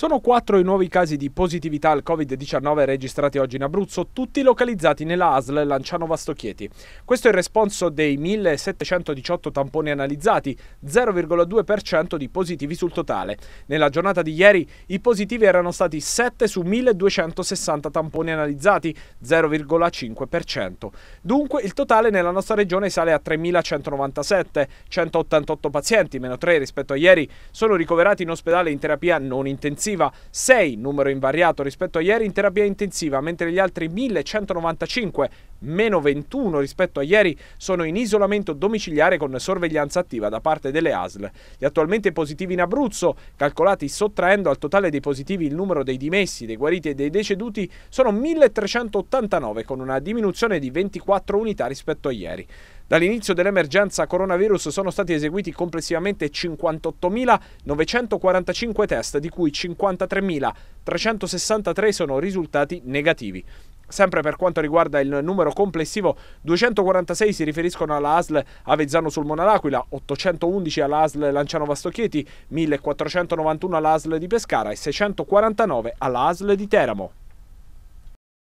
Sono quattro i nuovi casi di positività al Covid-19 registrati oggi in Abruzzo, tutti localizzati nella ASL Lanciano Vastochieti. Questo è il responso dei 1718 tamponi analizzati, 0,2% di positivi sul totale. Nella giornata di ieri i positivi erano stati 7 su 1260 tamponi analizzati, 0,5%. Dunque il totale nella nostra regione sale a 3197, 188 pazienti, meno 3 rispetto a ieri, sono ricoverati in ospedale in terapia non intensiva complessiva 6, numero invariato rispetto a ieri, in terapia intensiva, mentre gli altri 1195, meno 21 rispetto a ieri, sono in isolamento domiciliare con sorveglianza attiva da parte delle ASL. Gli attualmente positivi in Abruzzo, calcolati sottraendo al totale dei positivi il numero dei dimessi, dei guariti e dei deceduti, sono 1389 con una diminuzione di 24 unità rispetto a ieri. Dall'inizio dell'emergenza coronavirus sono stati eseguiti complessivamente 58.945 test, di cui 53.363 sono risultati negativi. Sempre per quanto riguarda il numero complessivo, 246 si riferiscono alla ASL Avezzano sul Monalaquila, 811 alla ASL Lanciano Vastocchieti, 1491 alla ASL di Pescara e 649 alla ASL di Teramo.